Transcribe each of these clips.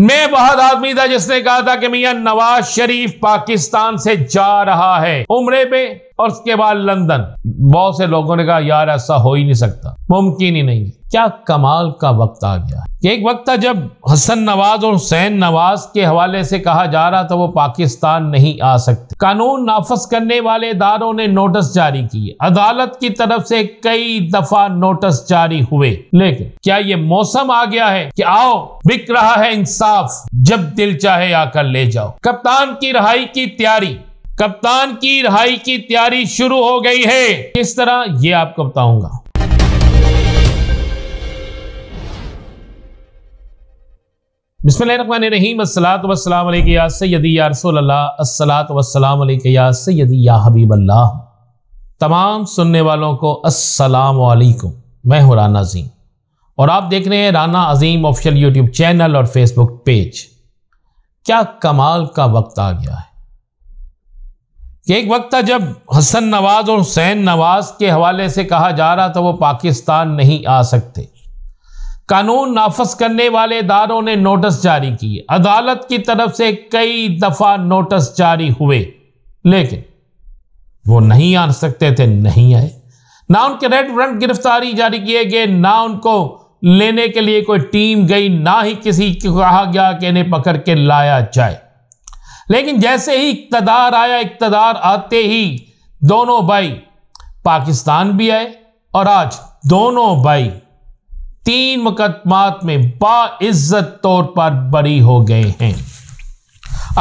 मैं बहुत आदमी था जिसने कहा था कि मियां नवाज शरीफ पाकिस्तान से जा रहा है उम्र पे और उसके बाद लंदन बहुत से लोगों ने कहा यार ऐसा हो ही नहीं सकता मुमकिन ही नहीं क्या कमाल का वक्त आ गया एक वक्त था जब हसन नवाज और हुसैन नवाज के हवाले से कहा जा रहा था वो पाकिस्तान नहीं आ सकते कानून नाफज करने वाले इदारों ने नोटिस जारी किए अदालत की तरफ से कई दफा नोटिस जारी हुए लेकिन क्या ये मौसम आ गया है कि आओ बिक रहा है इंसाफ जब दिल चाहे आकर ले जाओ कप्तान की रहाई की तैयारी कप्तान की रिहाई की तैयारी शुरू हो गई है किस तरह ये आपको बताऊंगा बिस्मिल्लाहमान रहीम अस्सलात वसलाम या सैदी वसलाम या सैदी या तमाम सुनने वालों को अस्सलाम वालेकुम मैं हूं राना अजीम और आप देख रहे हैं Rana Azeem official YouTube channel और फेसबुक पेज क्या कमाल का वक्त आ गया है एक वक्त था जब हसन नवाज और हुसैन नवाज के हवाले से कहा जा रहा था वो पाकिस्तान नहीं आ सकते कानून नाफज करने वाले इदारों ने नोटिस जारी किए अदालत की तरफ से कई दफ़ा नोटिस जारी हुए लेकिन वो नहीं आ सकते थे नहीं आए ना उनके रेड वारंट गिरफ्तारी जारी किए गए ना उनको लेने के लिए कोई टीम गई ना ही किसी को कहा गया कि इन्हें पकड़ के लाया जाए लेकिन जैसे ही इकतदार आया इकतदार आते ही दोनों भाई पाकिस्तान भी आए और आज दोनों भाई तीन मुकदमात में बाज़्ज़त तौर पर बरी हो गए हैं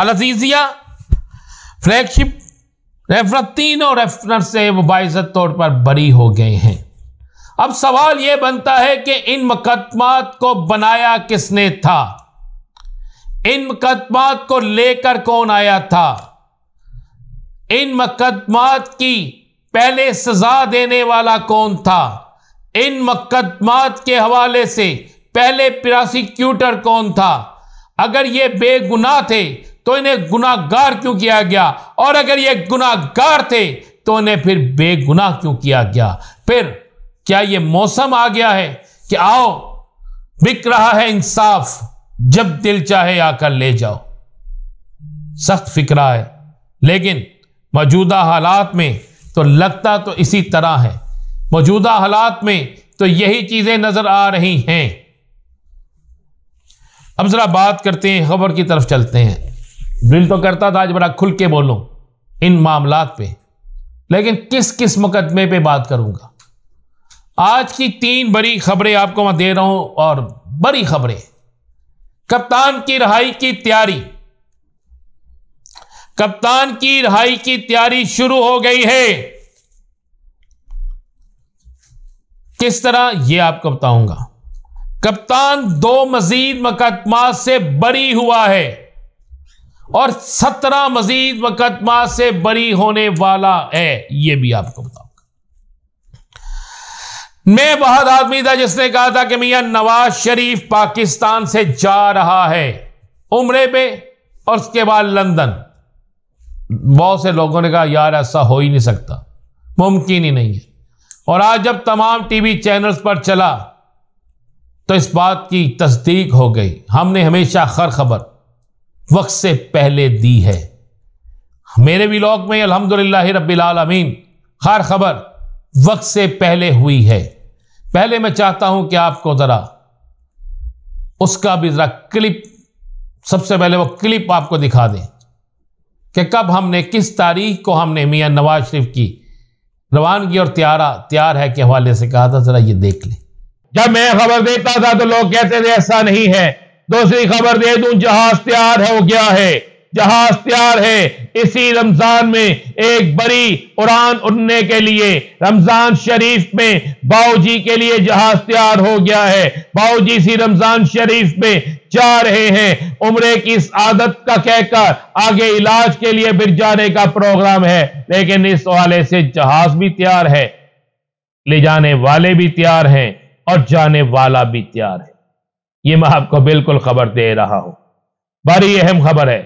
अलजीजिया फ्लैगशिप रेफर तीनों रेफर से वो तौर पर बरी हो गए हैं अब सवाल यह बनता है कि इन मुकदमात को बनाया किसने था इन मुकदमात को लेकर कौन आया था इन मुकदमात की पहले सजा देने वाला कौन था इन मुकदमात के हवाले से पहले प्रोसिक्यूटर कौन था अगर ये बेगुनाह थे तो इन्हें गुनाहगार क्यों किया गया और अगर ये गुनाहगार थे तो इन्हें फिर बेगुनाह क्यों किया गया फिर क्या ये मौसम आ गया है कि आओ बिक रहा है इंसाफ जब दिल चाहे आकर ले जाओ सख्त फिक्रा है लेकिन मौजूदा हालात में तो लगता तो इसी तरह है मौजूदा हालात में तो यही चीज़ें नज़र आ रही हैं अब ज़रा बात करते हैं खबर की तरफ चलते हैं दिल तो करता था आज बड़ा खुल के बोलो इन मामला पे लेकिन किस किस मुकदमे पे बात करूंगा आज की तीन बड़ी खबरें आपको मैं दे रहा हूं और बड़ी खबरें कप्तान की रहाई की तैयारी कप्तान की रिहाई की तैयारी शुरू हो गई है किस तरह यह आपको बताऊंगा कप्तान दो मजीद मकदमा से बरी हुआ है और सत्रह मजीद मकदमा से बरी होने वाला है यह भी आपको मैं वह आदमी था जिसने कहा था कि मियां नवाज शरीफ पाकिस्तान से जा रहा है उमरे पे और उसके बाद लंदन बहुत से लोगों ने कहा यार ऐसा हो ही नहीं सकता मुमकिन ही नहीं है और आज जब तमाम टीवी चैनल्स पर चला तो इस बात की तस्दीक हो गई हमने हमेशा हर खबर वक्त से पहले दी है मेरे ब्लॉग में अलहमदिल्ला रबीआलमीन हर खबर वक्त से पहले हुई है पहले मैं चाहता हूं कि आपको ज़रा उसका भी ज़रा क्लिप सबसे पहले वो क्लिप आपको दिखा दें कि कब हमने किस तारीख को हमने मियां नवाज शरीफ की रवानगी और त्यारा त्यार है के हवाले से कहा था ज़रा ये देख ले जब मैं खबर देता था तो लोग कहते थे ऐसा नहीं है दूसरी खबर दे दू जहाज तैयार हो गया है जहाज तैयार है इसी रमजान में एक बड़ी उड़ान उड़ने के लिए रमजान शरीफ में बाऊजी के लिए जहाज तैयार हो गया है बाऊजी इसी रमजान शरीफ में जा रहे हैं उम्र की इस आदत का कहकर आगे इलाज के लिए फिर जाने का प्रोग्राम है लेकिन इस वाले से जहाज भी तैयार है ले जाने वाले भी तैयार हैं और जाने वाला भी तैयार है ये मैं आपको बिल्कुल खबर दे रहा हूं बड़ी अहम खबर है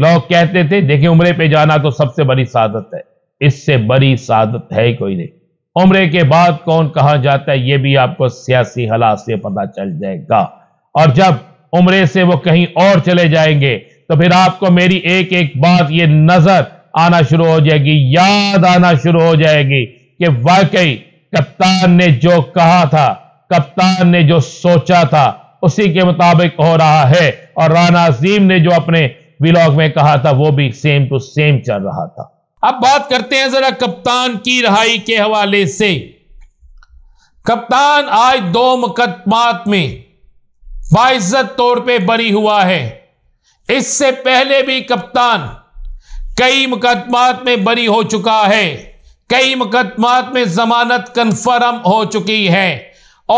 लोग कहते थे देखिए उम्रे पे जाना तो सबसे बड़ी सादत है इससे बड़ी सादत है कोई नहीं उम्रे के बाद कौन कहा जाता है यह भी आपको सियासी हालात से पता चल जाएगा और जब उम्रे से वो कहीं और चले जाएंगे तो फिर आपको मेरी एक एक बात ये नजर आना शुरू हो जाएगी याद आना शुरू हो जाएगी कि वाकई कप्तान ने जो कहा था कप्तान ने जो सोचा था उसी के मुताबिक हो रहा है और राना अजीम ने जो अपने विलॉग में कहा था वो भी सेम टू सेम चल रहा था अब बात करते हैं जरा कप्तान की रहाई के हवाले से कप्तान आज दो मुकदमात में बाइज्जत तौर पे बरी हुआ है इससे पहले भी कप्तान कई मुकदमात में बरी हो चुका है कई मुकदमात में जमानत कन्फर्म हो चुकी है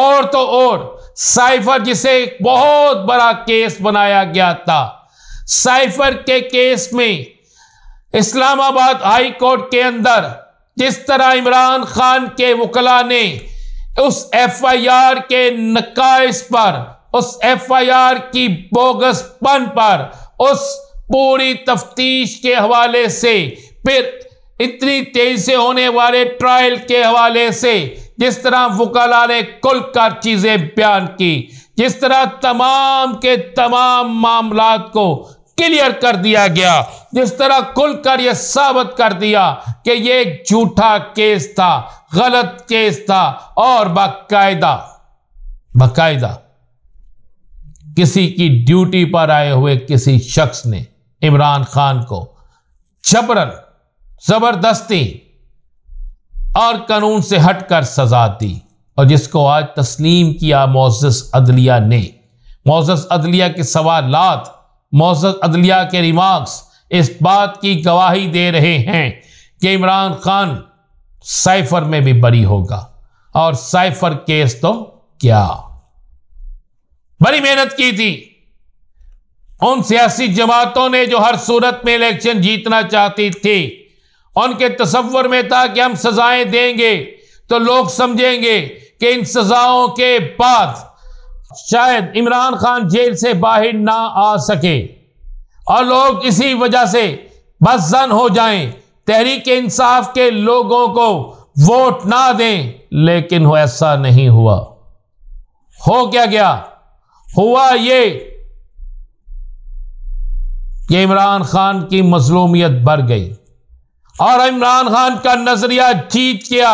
और तो और साइफर जिसे बहुत बड़ा केस बनाया गया था साइफर के केस में इस्लामाबाद हाई कोर्ट के अंदर जिस तरह इमरान खान के वकला ने उस एफआईआर के नकाइस पर उस एफआईआर की पन पर उस पूरी तफ्तीश के हवाले से फिर इतनी तेजी से होने वाले ट्रायल के हवाले से जिस तरह वकला ने कुल कर चीज़ें बयान की जिस तरह तमाम के तमाम मामला को क्लियर कर दिया गया जिस तरह खुलकर यह साबित कर दिया कि यह एक झूठा केस था गलत केस था और बाकायदा बाकायदा किसी की ड्यूटी पर आए हुए किसी शख्स ने इमरान खान को जबरन जबरदस्ती और कानून से हटकर सजा दी और जिसको आज तस्लीम किया मोजस अदलिया ने मोजस अदलिया के सवालात मौसद अदलिया के रिमार्क्स इस बात की गवाही दे रहे हैं कि इमरान खान साइफर में भी बरी होगा और साइफर केस तो क्या बड़ी मेहनत की थी उन सियासी जमातों ने जो हर सूरत में इलेक्शन जीतना चाहती थी उनके तस्वर में था कि हम सजाएं देंगे तो लोग समझेंगे कि इन सजाओं के बाद शायद इमरान खान जेल से बाहर ना आ सके और लोग इसी वजह से बदजन हो जाएं तहरीक इंसाफ के लोगों को वोट ना दें लेकिन वो ऐसा नहीं हुआ हो क्या गया हुआ ये कि इमरान खान की मजलूमियत बढ़ गई और इमरान खान का नजरिया जीत गया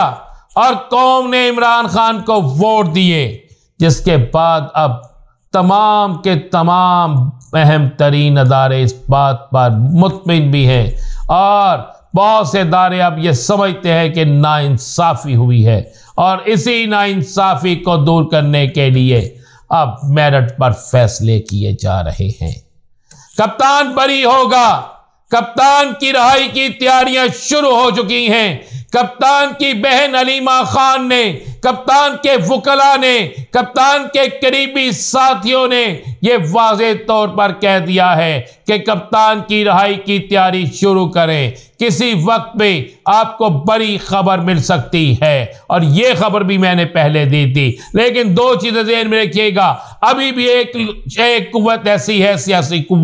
और कौम ने इमरान खान को वोट दिए जिसके बाद अब तमाम के तमाम अहम तरीन अदारे इस बात पर मुतमिन भी हैं और बहुत से इदारे अब ये समझते हैं कि नाइंसाफ़ी हुई है और इसी इंसाफी को दूर करने के लिए अब मेरठ पर फैसले किए जा रहे हैं कप्तान बरी होगा कप्तान की रहाई की तैयारियां शुरू हो चुकी हैं कप्तान की बहन अलीमा खान ने कप्तान के वकला ने कप्तान के करीबी साथियों ने यह वाज तौर पर कह दिया है कि कप्तान की रहाई की तैयारी शुरू करें किसी वक्त पे आपको बड़ी खबर मिल सकती है और यह खबर भी मैंने पहले दी थी लेकिन दो चीज़ें जहन में रखिएगा अभी भी एक एक कुत ऐसी है सियासी कुत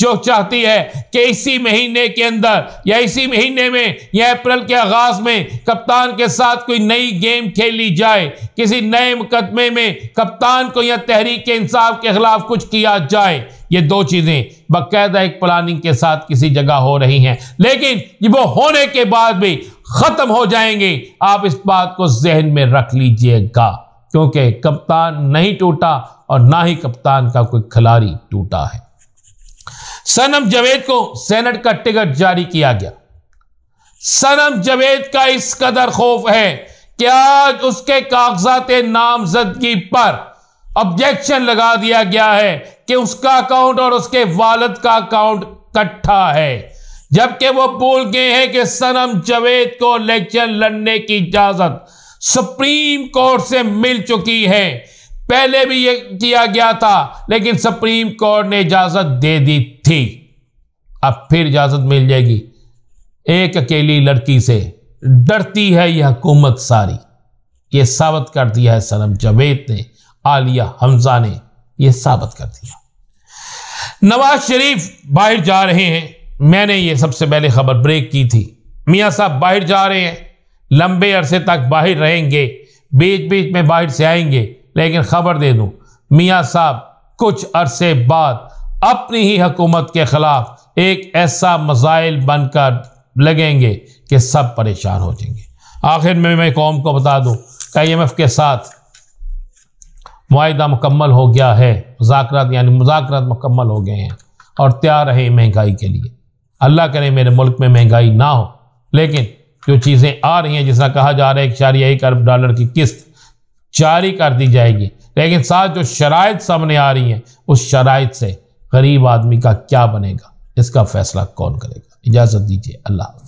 जो चाहती है कि इसी महीने के अंदर या इसी महीने में या अप्रैल के आगाज में कप्तान के साथ कोई नई गेम खेली जाए किसी नए मुकदमे में कप्तान को या तहरीक इंसाफ के खिलाफ कुछ किया जाए ये दो चीज़ें बाकायदा एक प्लानिंग के साथ किसी जगह हो रही हैं लेकिन वो होने के बाद भी ख़त्म हो जाएंगे आप इस बात को जहन में रख लीजिएगा क्योंकि कप्तान नहीं टूटा और ना ही कप्तान का कोई खिलाड़ी टूटा है सनम जवेद को सेनेट का टिकट जारी किया गया सनम जवेद का इस कदर खौफ है कि आज उसके कागजात नामजदगी पर ऑब्जेक्शन लगा दिया गया है कि उसका अकाउंट और उसके वालद का अकाउंट कट्ठा है जबकि वो बोल गए हैं कि सनम जवेद को इलेक्शन लड़ने की इजाजत सुप्रीम कोर्ट से मिल चुकी है पहले भी ये किया गया था लेकिन सुप्रीम कोर्ट ने इजाजत दे दी थी अब फिर इजाज़त मिल जाएगी एक अकेली लड़की से डरती है यह हुकूमत सारी ये साबित कर दिया है सनम जावेद ने आलिया हमजा ने यह साबित कर दिया नवाज शरीफ बाहर जा रहे हैं मैंने ये सबसे पहले खबर ब्रेक की थी मियाँ साहब बाहर जा रहे हैं लंबे अरसे तक बाहर रहेंगे बीच बीच में बाहर से आएंगे लेकिन खबर दे दूँ मियाँ साहब कुछ अरसे बाद अपनी ही हकूमत के ख़िलाफ़ एक ऐसा मसाइल बनकर लगेंगे कि सब परेशान हो जाएंगे आखिर में मैं कौम को बता दूँ आई एम एफ़ के साथ माहा मुकम्मल हो गया है मुजाकर यानी मुजाकर मुकम्मल हो गए हैं और तैयार है महंगाई के लिए अल्लाह करे मेरे मुल्क में महंगाई ना हो लेकिन जो चीज़ें आ रही हैं जिसका कहा जा रहा है एक शारिया एक अरब डॉलर की किस्त जारी कर दी जाएगी लेकिन साथ जो शराइ सामने आ रही हैं उस शराइ से गरीब आदमी का क्या बनेगा इसका फैसला कौन करेगा इजाज़त दीजिए अल्लाह